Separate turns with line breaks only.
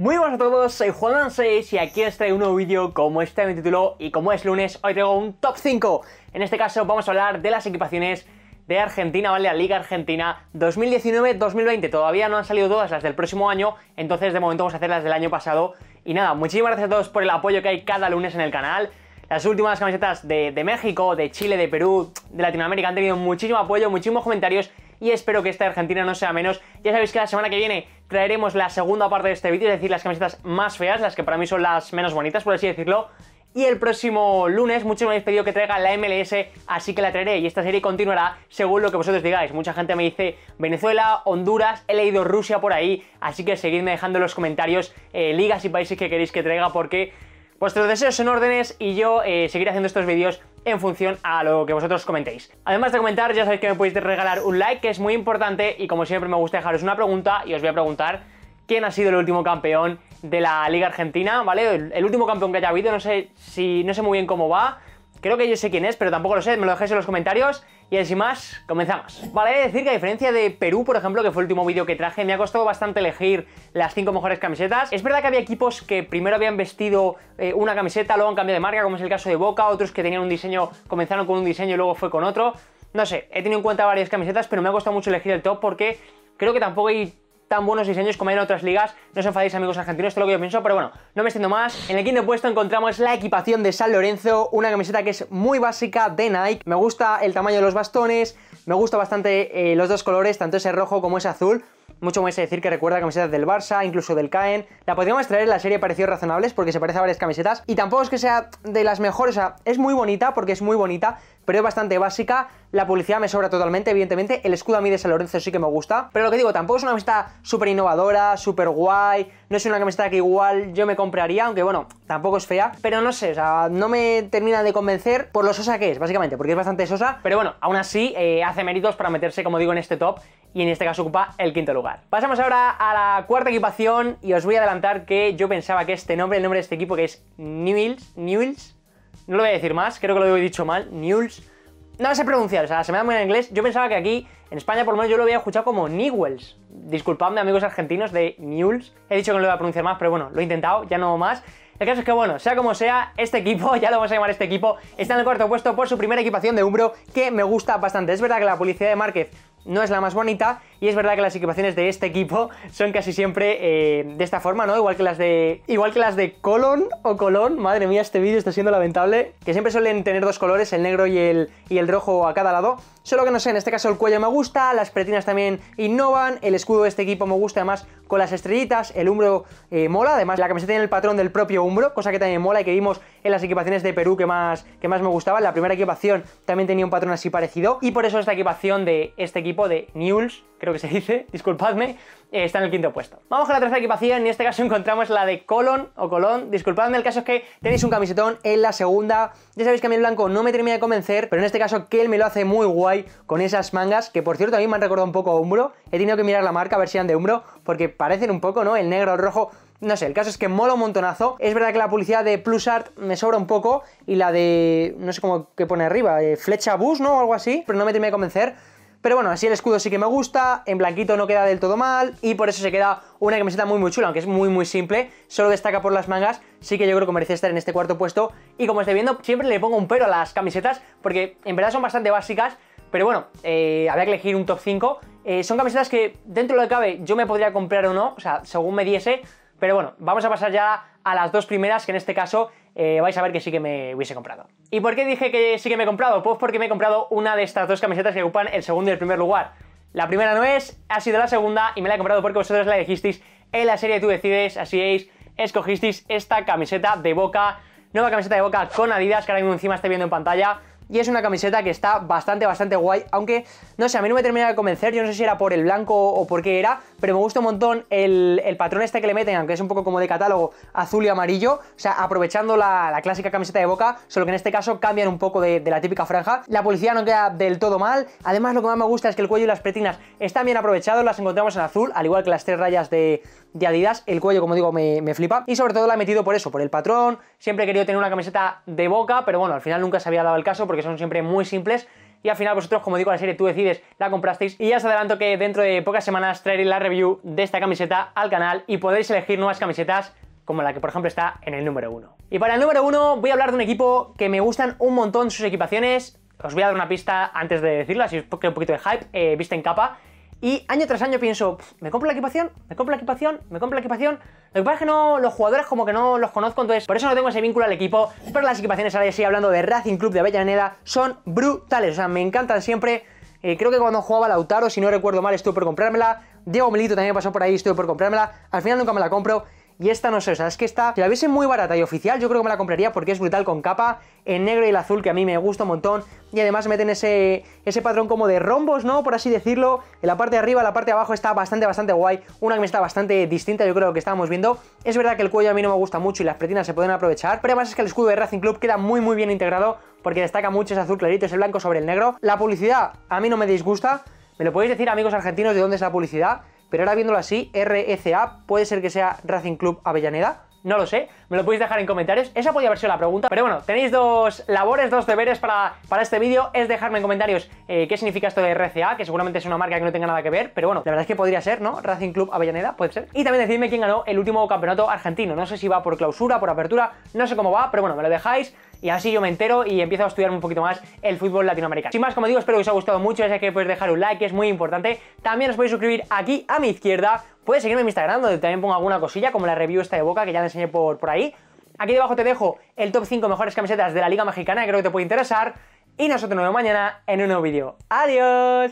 Muy buenas a todos, soy Juan 6 y aquí os traigo un nuevo vídeo como este mi título y como es lunes, hoy traigo un top 5. En este caso vamos a hablar de las equipaciones de Argentina, ¿vale? La Liga Argentina 2019-2020. Todavía no han salido todas las del próximo año, entonces de momento vamos a hacer las del año pasado. Y nada, muchísimas gracias a todos por el apoyo que hay cada lunes en el canal. Las últimas camisetas de México, de Chile, de Perú, de Latinoamérica han tenido muchísimo apoyo, muchísimos comentarios y espero que esta Argentina no sea menos. Ya sabéis que la semana que viene traeremos la segunda parte de este vídeo, es decir, las camisetas más feas, las que para mí son las menos bonitas, por así decirlo. Y el próximo lunes muchos me habéis pedido que traiga la MLS, así que la traeré y esta serie continuará según lo que vosotros digáis. Mucha gente me dice Venezuela, Honduras, he leído Rusia por ahí, así que seguidme dejando en los comentarios eh, ligas y países que queréis que traiga porque Vuestros deseos son órdenes y yo eh, seguiré haciendo estos vídeos en función a lo que vosotros comentéis. Además de comentar, ya sabéis que me podéis regalar un like, que es muy importante, y como siempre me gusta dejaros una pregunta y os voy a preguntar quién ha sido el último campeón de la Liga Argentina, ¿vale? El, el último campeón que haya habido, no sé si no sé muy bien cómo va, Creo que yo sé quién es, pero tampoco lo sé, me lo dejáis en los comentarios. Y así más, comenzamos. Vale, decir que a diferencia de Perú, por ejemplo, que fue el último vídeo que traje, me ha costado bastante elegir las 5 mejores camisetas. Es verdad que había equipos que primero habían vestido eh, una camiseta, luego han cambiado de marca, como es el caso de Boca, otros que tenían un diseño, comenzaron con un diseño y luego fue con otro. No sé, he tenido en cuenta varias camisetas, pero me ha costado mucho elegir el top porque creo que tampoco hay tan buenos diseños como hay en otras ligas. No os enfadéis, amigos argentinos, esto es lo que yo pienso, pero bueno, no me extiendo más. En el quinto puesto encontramos la equipación de San Lorenzo, una camiseta que es muy básica de Nike. Me gusta el tamaño de los bastones, me gusta bastante eh, los dos colores, tanto ese rojo como ese azul mucho más decir que recuerda camisetas del Barça, incluso del Caen. La podríamos traer en la serie Parecidos Razonables porque se parece a varias camisetas y tampoco es que sea de las mejores, o sea, es muy bonita porque es muy bonita, pero es bastante básica. La publicidad me sobra totalmente, evidentemente. El escudo a mí de San Lorenzo sí que me gusta. Pero lo que digo, tampoco es una camiseta súper innovadora, súper guay. No es una camiseta que igual yo me compraría, aunque bueno, tampoco es fea. Pero no sé, o sea, no me termina de convencer por lo sosa que es, básicamente, porque es bastante sosa. Pero bueno, aún así eh, hace méritos para meterse, como digo, en este top. Y en este caso ocupa el quinto lugar. Pasamos ahora a la cuarta equipación y os voy a adelantar que yo pensaba que este nombre, el nombre de este equipo que es Newells, Newells, no lo voy a decir más, creo que lo he dicho mal. Newells. No sé pronunciar, o sea, se me da muy en inglés. Yo pensaba que aquí, en España, por lo menos yo lo había escuchado como Newells. Disculpadme, amigos argentinos de Newells. He dicho que no lo voy a pronunciar más, pero bueno, lo he intentado, ya no más. El caso es que, bueno, sea como sea, este equipo, ya lo vamos a llamar este equipo, está en el cuarto puesto por su primera equipación de Umbro, que me gusta bastante. Es verdad que la publicidad de Márquez no es la más bonita, y es verdad que las equipaciones de este equipo son casi siempre eh, de esta forma, ¿no? Igual que las de. Igual que las de Colon o Colón. Madre mía, este vídeo está siendo lamentable. Que siempre suelen tener dos colores, el negro y el, y el rojo a cada lado. Solo que no sé, en este caso el cuello me gusta, las pretinas también innovan, el escudo de este equipo me gusta además con las estrellitas, el umbro eh, mola, además la camiseta tiene el patrón del propio umbro, cosa que también mola y que vimos en las equipaciones de Perú que más, que más me gustaban. La primera equipación también tenía un patrón así parecido y por eso esta equipación de este equipo de Newell's creo que se dice, disculpadme, eh, está en el quinto puesto. Vamos a la tercera equipación, y en este caso encontramos la de Colon o Colón. Disculpadme, el caso es que tenéis un camisetón en la segunda. Ya sabéis que a mí el blanco no me termina de convencer, pero en este caso que él me lo hace muy guay con esas mangas, que por cierto a mí me han recordado un poco a Umbro. He tenido que mirar la marca a ver si eran de Umbro, porque parecen un poco, ¿no? El negro, el rojo, no sé, el caso es que mola un montonazo. Es verdad que la publicidad de PlusArt me sobra un poco y la de, no sé cómo que pone arriba, eh, Flecha Bus, ¿no? O algo así, pero no me tenía de convencer. Pero bueno, así el escudo sí que me gusta, en blanquito no queda del todo mal y por eso se queda una camiseta muy muy chula, aunque es muy muy simple, solo destaca por las mangas, sí que yo creo que merece estar en este cuarto puesto y como estáis viendo siempre le pongo un pero a las camisetas porque en verdad son bastante básicas, pero bueno, eh, había que elegir un top 5. Eh, son camisetas que dentro de lo que cabe yo me podría comprar o no, o sea, según me diese, pero bueno, vamos a pasar ya a las dos primeras, que en este caso eh, vais a ver que sí que me hubiese comprado. ¿Y por qué dije que sí que me he comprado? Pues porque me he comprado una de estas dos camisetas que ocupan el segundo y el primer lugar. La primera no es, ha sido la segunda y me la he comprado porque vosotros la elegisteis en la serie Tú Decides, así es, escogisteis esta camiseta de Boca, nueva camiseta de Boca con Adidas, que ahora mismo encima esté viendo en pantalla, y es una camiseta que está bastante, bastante guay, aunque, no sé, a mí no me termina de convencer, yo no sé si era por el blanco o por qué era, pero me gusta un montón el, patrón este que le meten, aunque es un poco como de catálogo azul y amarillo, o sea, aprovechando la, clásica camiseta de boca, solo que en este caso cambian un poco de, la típica franja, la policía no queda del todo mal, además lo que más me gusta es que el cuello y las pretinas están bien aprovechados, las encontramos en azul, al igual que las tres rayas de, de Adidas, el cuello como digo me, me flipa, y sobre todo la he metido por eso, por el patrón, siempre he querido tener una camiseta de boca, pero bueno, al final nunca se había dado el caso porque que son siempre muy simples. Y al final vosotros, como digo, la serie tú decides, la comprasteis. Y ya os adelanto que dentro de pocas semanas traeré la review de esta camiseta al canal y podéis elegir nuevas camisetas como la que por ejemplo está en el número 1. Y para el número 1 voy a hablar de un equipo que me gustan un montón sus equipaciones. Os voy a dar una pista antes de decirlo, así os un poquito de hype, eh, vista en capa. Y año tras año pienso, ¿me compro la equipación? ¿Me compro la equipación? ¿Me compro la equipación? Lo que pasa es que no, los jugadores como que no los conozco, entonces por eso no tengo ese vínculo al equipo. Pero las equipaciones, ahora ya sigo hablando de Racing Club de Avellaneda, son brutales. O sea, me encantan siempre. Eh, creo que cuando jugaba Lautaro, si no recuerdo mal, estuve por comprármela. Diego Melito también pasó por ahí, estuve por comprármela. Al final nunca me la compro. Y esta no sé, o sea, es que esta, si la viese muy barata y oficial, yo creo que me la compraría porque es brutal con capa en negro y el azul, que a mí me gusta un montón. Y además meten ese, ese patrón como de rombos, ¿no? Por así decirlo. En la parte de arriba, la parte de abajo está bastante, bastante guay. Una que me está bastante distinta, yo creo que estábamos viendo. Es verdad que el cuello a mí no me gusta mucho y las pretinas se pueden aprovechar. Pero además es que el escudo de Racing Club queda muy, muy bien integrado porque destaca mucho ese azul clarito, ese blanco sobre el negro. La publicidad a mí no me disgusta. ¿Me lo podéis decir, amigos argentinos, de dónde es la publicidad? pero ahora viéndolo así, RCA puede ser que sea Racing Club Avellaneda, no lo sé, me lo podéis dejar en comentarios. Esa podría haber sido la pregunta, pero bueno, tenéis dos labores, dos deberes para, para este vídeo. Es dejarme en comentarios eh, qué significa esto de RCA, que seguramente es una marca que no tenga nada que ver, pero bueno, la verdad es que podría ser, ¿no? Racing Club Avellaneda, puede ser. Y también decidme quién ganó el último campeonato argentino. No sé si va por clausura, por apertura, no sé cómo va, pero bueno, me lo dejáis y así yo me entero y empiezo a estudiar un poquito más el fútbol latinoamericano. Sin más, como digo, espero que os haya gustado mucho, ya que podéis dejar un like, es muy importante. También os podéis suscribir aquí a mi izquierda Puedes seguirme en Instagram, donde también pongo alguna cosilla, como la review esta de Boca, que ya la enseñé por, por ahí. Aquí debajo te dejo el top 5 mejores camisetas de la Liga Mexicana, que creo que te puede interesar. Y nosotros nos vemos mañana en un nuevo vídeo. ¡Adiós!